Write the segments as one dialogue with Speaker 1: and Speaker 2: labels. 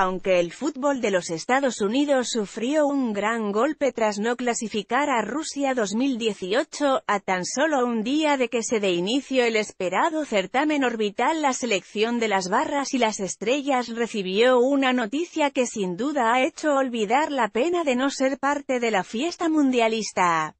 Speaker 1: Aunque el fútbol de los Estados Unidos sufrió un gran golpe tras no clasificar a Rusia 2018, a tan solo un día de que se dé inicio el esperado certamen orbital la selección de las barras y las estrellas recibió una noticia que sin duda ha hecho olvidar la pena de no ser parte de la fiesta mundialista.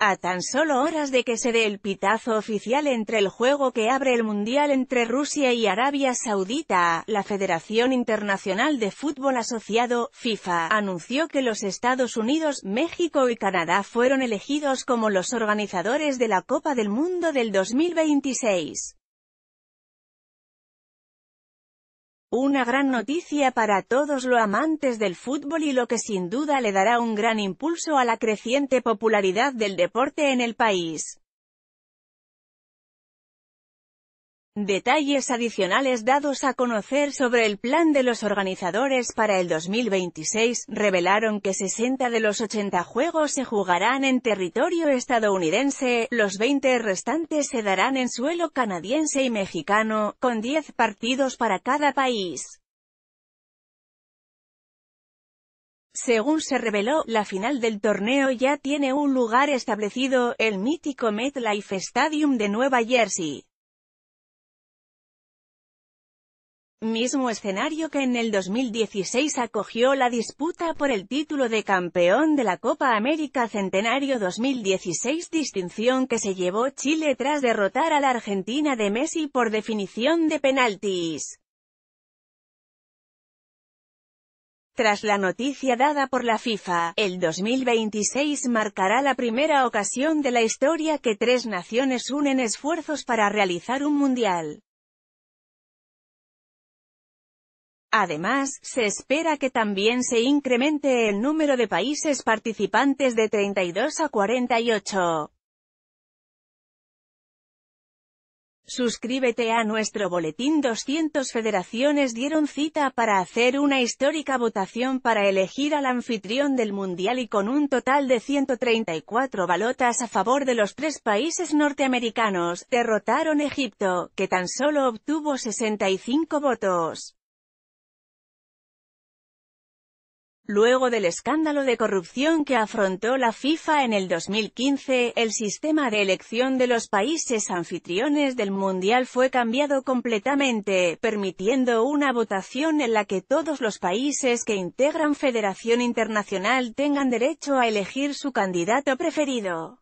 Speaker 1: A tan solo horas de que se dé el pitazo oficial entre el juego que abre el Mundial entre Rusia y Arabia Saudita, la Federación Internacional de Fútbol Asociado, FIFA, anunció que los Estados Unidos, México y Canadá fueron elegidos como los organizadores de la Copa del Mundo del 2026. Una gran noticia para todos los amantes del fútbol y lo que sin duda le dará un gran impulso a la creciente popularidad del deporte en el país. Detalles adicionales dados a conocer sobre el plan de los organizadores para el 2026 revelaron que 60 de los 80 juegos se jugarán en territorio estadounidense, los 20 restantes se darán en suelo canadiense y mexicano, con 10 partidos para cada país. Según se reveló, la final del torneo ya tiene un lugar establecido, el mítico MetLife Stadium de Nueva Jersey. mismo escenario que en el 2016 acogió la disputa por el título de campeón de la Copa América Centenario 2016 distinción que se llevó Chile tras derrotar a la Argentina de Messi por definición de penaltis. Tras la noticia dada por la FIFA, el 2026 marcará la primera ocasión de la historia que tres naciones unen esfuerzos para realizar un mundial. Además, se espera que también se incremente el número de países participantes de 32 a 48. Suscríbete a nuestro boletín 200 federaciones dieron cita para hacer una histórica votación para elegir al anfitrión del Mundial y con un total de 134 balotas a favor de los tres países norteamericanos, derrotaron Egipto, que tan solo obtuvo 65 votos. Luego del escándalo de corrupción que afrontó la FIFA en el 2015, el sistema de elección de los países anfitriones del Mundial fue cambiado completamente, permitiendo una votación en la que todos los países que integran Federación Internacional tengan derecho a elegir su candidato preferido.